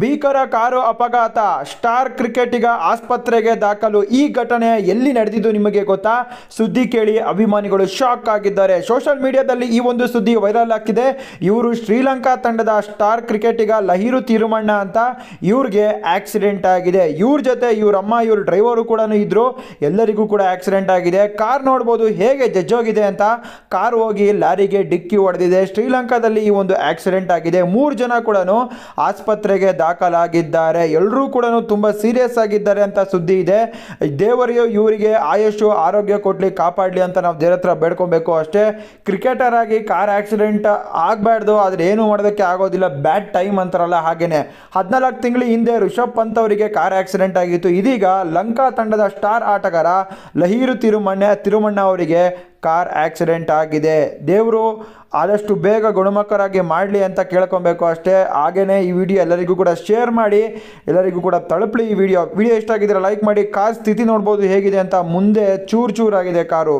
ಭೀಕರ ಕಾರು ಅಪಘಾತ ಸ್ಟಾರ್ ಕ್ರಿಕೆಟಿಗ ಆಸ್ಪತ್ರೆಗೆ ದಾಖಲು ಈ ಘಟನೆ ಎಲ್ಲಿ ನಡೆದಿದ್ದು ನಿಮಗೆ ಗೊತ್ತಾ ಸುದ್ದಿ ಕೇಳಿ ಅಭಿಮಾನಿಗಳು ಶಾಕ್ ಆಗಿದ್ದಾರೆ ಸೋಷಿಯಲ್ ಮೀಡಿಯಾದಲ್ಲಿ ಈ ಒಂದು ಸುದ್ದಿ ವೈರಲ್ ಆಗಿದೆ ಇವರು ಶ್ರೀಲಂಕಾ ತಂಡದ ಸ್ಟಾರ್ ಕ್ರಿಕೆಟಿಗ ಲಹಿರು ತಿರುಮಣ್ಣ ಅಂತ ಇವ್ರಿಗೆ ಆಕ್ಸಿಡೆಂಟ್ ಆಗಿದೆ ಇವ್ರ ಜೊತೆ ಇವ್ರ ಅಮ್ಮ ಇವ್ರ ಡ್ರೈವರು ಕೂಡ ಇದ್ರು ಎಲ್ಲರಿಗೂ ಕೂಡ ಆಕ್ಸಿಡೆಂಟ್ ಆಗಿದೆ ಕಾರ್ ನೋಡ್ಬೋದು ಹೇಗೆ ಜಜ್ಜೋಗಿದೆ ಅಂತ ಕಾರ್ ಹೋಗಿ ಲಾರಿಗೆ ಡಿಕ್ಕಿ ಹೊಡೆದಿದೆ ಶ್ರೀಲಂಕಾದಲ್ಲಿ ಈ ಒಂದು ಆಕ್ಸಿಡೆಂಟ್ ಆಗಿದೆ ಮೂರು ಜನ ಕೂಡ ಆಸ್ಪತ್ರೆಗೆ ದಾಖಲಾಗಿದ್ದಾರೆ ಎಲ್ಲರೂ ಕೂಡ ತುಂಬ ಸೀರಿಯಸ್ ಆಗಿದ್ದಾರೆ ಅಂತ ಸುದ್ದಿ ಇದೆ ದೇವರಿಗೆ ಇವರಿಗೆ ಆಯುಷು ಆರೋಗ್ಯ ಕೊಡಲಿ ಕಾಪಾಡಲಿ ಅಂತ ನಾವು ದೇವ್ರ ಹತ್ರ ಬೇಡ್ಕೊಬೇಕು ಅಷ್ಟೇ ಕ್ರಿಕೆಟರ್ ಆಗಿ ಕಾರ್ ಆಕ್ಸಿಡೆಂಟ್ ಆಗಬಾರ್ದು ಆದರೆ ಏನು ಮಾಡೋದಕ್ಕೆ ಆಗೋದಿಲ್ಲ ಬ್ಯಾಡ್ ಟೈಮ್ ಅಂತಾರಲ್ಲ ಹಾಗೇನೆ ಹದಿನಾಲ್ಕು ತಿಂಗಳ ಹಿಂದೆ ರಿಷಬ್ ಪಂತ್ ಅವರಿಗೆ ಕಾರ್ ಆಕ್ಸಿಡೆಂಟ್ ಆಗಿತ್ತು ಇದೀಗ ಲಂಕಾ ತಂಡದ ಸ್ಟಾರ್ ಆಟಗಾರ ಲಹೀರು ತಿರುಮಣ್ಣ ತಿರುಮಣ್ಣ ಅವರಿಗೆ ಕಾರ್ ಆಕ್ಸಿಡೆಂಟ್ ಆಗಿದೆ ದೇವರು ಆದಷ್ಟು ಬೇಗ ಗುಣಮುಖರಾಗಿ ಮಾಡಲಿ ಅಂತ ಕೇಳ್ಕೊಬೇಕು ಅಷ್ಟೇ ಹಾಗೆಯೇ ಈ ವಿಡಿಯೋ ಎಲ್ಲರಿಗೂ ಕೂಡ ಶೇರ್ ಮಾಡಿ ಎಲ್ಲರಿಗೂ ಕೂಡ ತಲುಪಲಿ ಈ ವಿಡಿಯೋ ವಿಡಿಯೋ ಇಷ್ಟ ಆಗಿದ್ರೆ ಲೈಕ್ ಮಾಡಿ ಕಾರ್ ಸ್ಥಿತಿ ನೋಡ್ಬೋದು ಹೇಗಿದೆ ಅಂತ ಮುಂದೆ ಚೂರು ಚೂರಾಗಿದೆ ಕಾರು